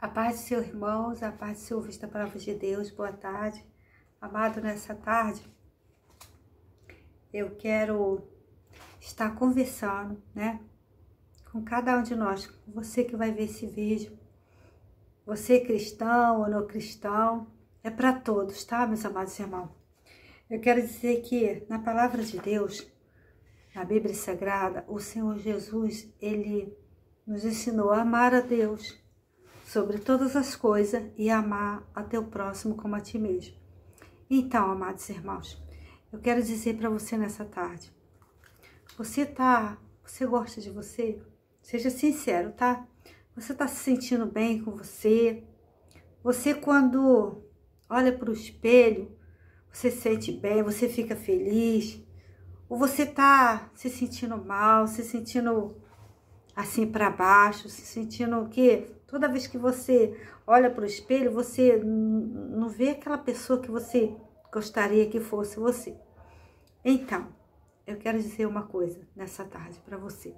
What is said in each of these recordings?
A paz de seus irmãos, a paz de seu ouvinte da palavra de Deus, boa tarde. Amado, nessa tarde, eu quero estar conversando, né? Com cada um de nós, com você que vai ver esse vídeo, você é cristão ou não cristão, é para todos, tá, meus amados irmãos? Eu quero dizer que na palavra de Deus, na Bíblia Sagrada, o Senhor Jesus, ele nos ensinou a amar a Deus sobre todas as coisas e amar a teu próximo como a ti mesmo. Então, amados irmãos, eu quero dizer para você nessa tarde, você tá, você gosta de você? Seja sincero, tá? Você tá se sentindo bem com você? Você quando olha para o espelho, você sente bem, você fica feliz? Ou você tá se sentindo mal, se sentindo assim para baixo, se sentindo o quê? Toda vez que você olha para o espelho, você não vê aquela pessoa que você gostaria que fosse você. Então, eu quero dizer uma coisa nessa tarde para você.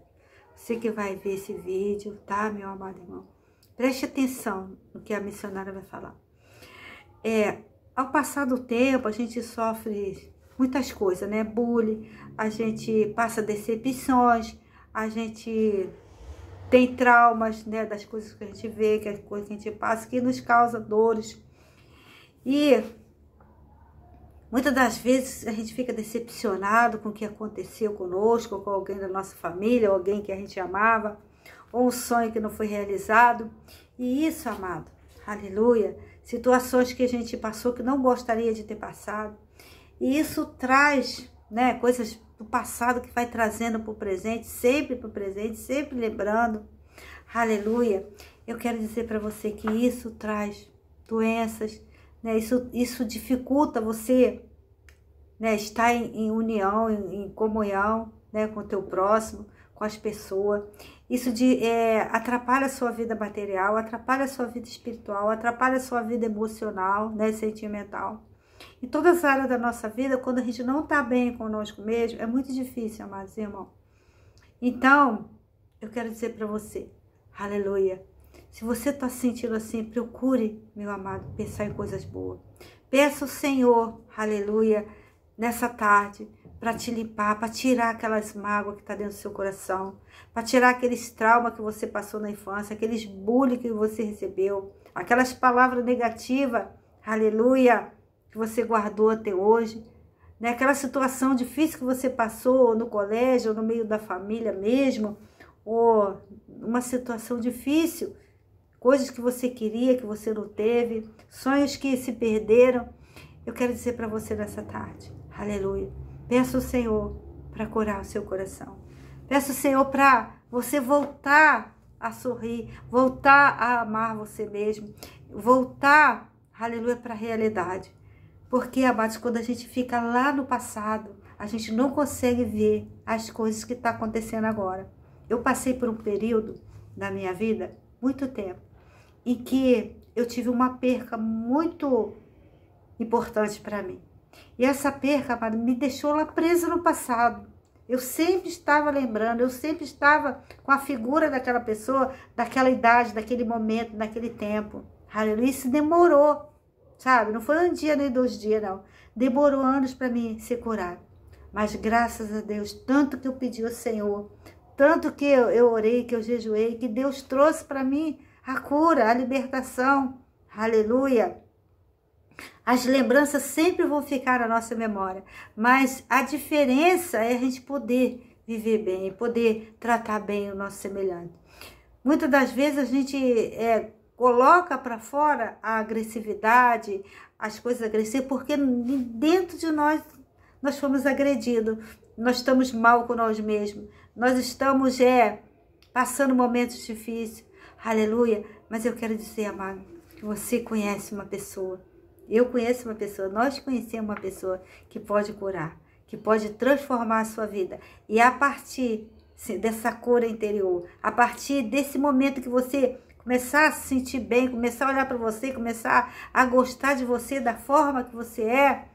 Você que vai ver esse vídeo, tá, meu amado irmão? Preste atenção no que a missionária vai falar. É, ao passar do tempo, a gente sofre muitas coisas, né? Bullying, a gente passa decepções, a gente tem traumas, né, das coisas que a gente vê, que é coisas que a gente passa, que nos causa dores. E muitas das vezes a gente fica decepcionado com o que aconteceu conosco, com alguém da nossa família, alguém que a gente amava, ou um sonho que não foi realizado. E isso, amado, aleluia, situações que a gente passou que não gostaria de ter passado. E isso traz, né, coisas do passado que vai trazendo para o presente, sempre para o presente, sempre lembrando. Aleluia. Eu quero dizer para você que isso traz doenças, né? Isso, isso dificulta você né, estar em, em união, em, em, comunhão né, com o teu próximo, com as pessoas. Isso de, é, atrapalha a sua vida material, atrapalha a sua vida espiritual, atrapalha a sua vida emocional, né, sentimental. Em todas as áreas da nossa vida, quando a gente não está bem conosco mesmo, é muito difícil, amados irmãos. Então, eu quero dizer para você, aleluia. Se você está sentindo assim, procure, meu amado, pensar em coisas boas. Peça o Senhor, aleluia, nessa tarde, para te limpar, para tirar aquelas mágoas que está dentro do seu coração, para tirar aqueles traumas que você passou na infância, aqueles bullying que você recebeu, aquelas palavras negativas, aleluia, que você guardou até hoje, né? aquela situação difícil que você passou no colégio, ou no meio da família mesmo, ou uma situação difícil, coisas que você queria, que você não teve, sonhos que se perderam. Eu quero dizer para você nessa tarde, aleluia, peça ao Senhor para curar o seu coração. Peça ao Senhor para você voltar a sorrir, voltar a amar você mesmo, voltar, aleluia, para a realidade. Porque, amados, quando a gente fica lá no passado, a gente não consegue ver as coisas que estão tá acontecendo agora. Eu passei por um período da minha vida, muito tempo, em que eu tive uma perca muito importante para mim. E essa perca, amado, me deixou lá presa no passado. Eu sempre estava lembrando, eu sempre estava com a figura daquela pessoa, daquela idade, daquele momento, daquele tempo. Aleluia, isso demorou sabe? Não foi um dia nem dois dias, não. Demorou anos para mim ser curada. Mas graças a Deus, tanto que eu pedi ao Senhor, tanto que eu, eu orei, que eu jejuei, que Deus trouxe para mim a cura, a libertação. Aleluia! As lembranças sempre vão ficar na nossa memória, mas a diferença é a gente poder viver bem, poder tratar bem o nosso semelhante. Muitas das vezes a gente é, coloca para fora a agressividade, as coisas agressivas, porque dentro de nós nós fomos agredidos, nós estamos mal com nós mesmos, nós estamos é, passando momentos difíceis, aleluia. Mas eu quero dizer, amado, que você conhece uma pessoa, eu conheço uma pessoa, nós conhecemos uma pessoa que pode curar, que pode transformar a sua vida. E a partir dessa cura interior, a partir desse momento que você começar a se sentir bem, começar a olhar para você, começar a gostar de você da forma que você é,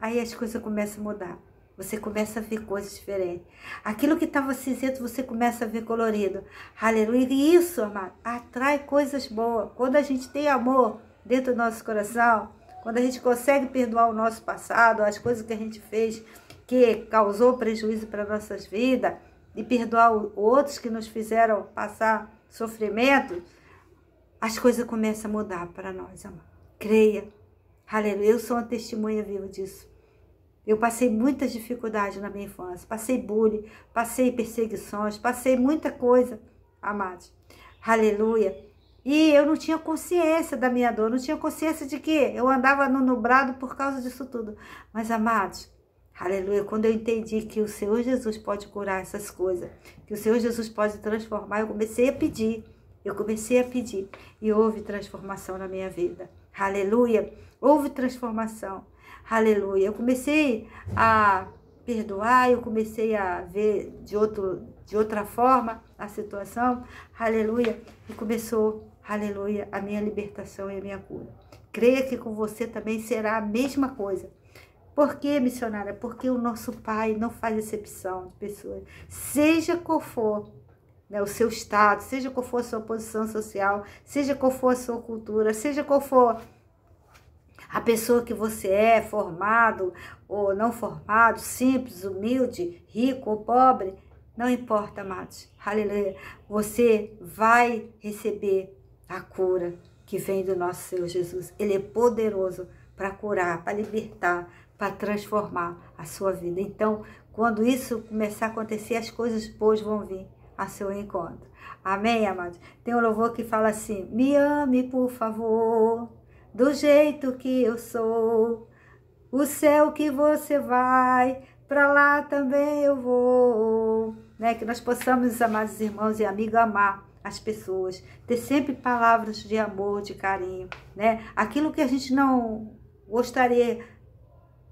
aí as coisas começam a mudar. Você começa a ver coisas diferentes. Aquilo que estava cinzento, você começa a ver colorido. Aleluia. E isso, amado, atrai coisas boas. Quando a gente tem amor dentro do nosso coração, quando a gente consegue perdoar o nosso passado, as coisas que a gente fez que causou prejuízo para nossas vidas, e perdoar outros que nos fizeram passar sofrimento, as coisas começam a mudar para nós, amor. Creia. Aleluia. Eu sou uma testemunha viva disso. Eu passei muitas dificuldades na minha infância. Passei bullying, passei perseguições, passei muita coisa, amados. Aleluia. E eu não tinha consciência da minha dor, não tinha consciência de que eu andava no nubrado por causa disso tudo. Mas, amados, Aleluia. Quando eu entendi que o Senhor Jesus pode curar essas coisas, que o Senhor Jesus pode transformar, eu comecei a pedir. Eu comecei a pedir e houve transformação na minha vida. Aleluia. Houve transformação. Aleluia. Eu comecei a perdoar, eu comecei a ver de, outro, de outra forma a situação. Aleluia. E começou, aleluia, a minha libertação e a minha cura. Creia que com você também será a mesma coisa. Por que, missionária? Porque o nosso Pai não faz excepção de pessoas. Seja qual for né, o seu estado, seja qual for a sua posição social, seja qual for a sua cultura, seja qual for a pessoa que você é, formado ou não formado, simples, humilde, rico ou pobre, não importa, amados. Aleluia. Você vai receber a cura que vem do nosso Senhor Jesus. Ele é poderoso para curar, para libertar, para transformar a sua vida. Então, quando isso começar a acontecer, as coisas boas vão vir a seu encontro. Amém, amados? Tem um louvor que fala assim: Me ame, por favor, do jeito que eu sou. O céu que você vai, para lá também eu vou. Né? Que nós possamos, amados irmãos e amigos, amar as pessoas, ter sempre palavras de amor, de carinho, né? Aquilo que a gente não gostaria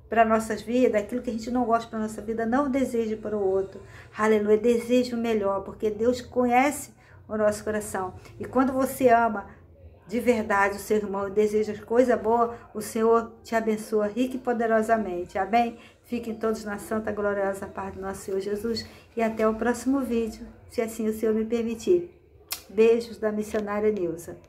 para nossas vidas, aquilo que a gente não gosta para nossa vida, não deseje para o outro. Aleluia, deseje o melhor, porque Deus conhece o nosso coração. E quando você ama de verdade o seu irmão e deseja coisa boa, o Senhor te abençoa rica e poderosamente. Amém? Fiquem todos na santa gloriosa paz do nosso Senhor Jesus e até o próximo vídeo, se assim o Senhor me permitir. Beijos da missionária Nilza.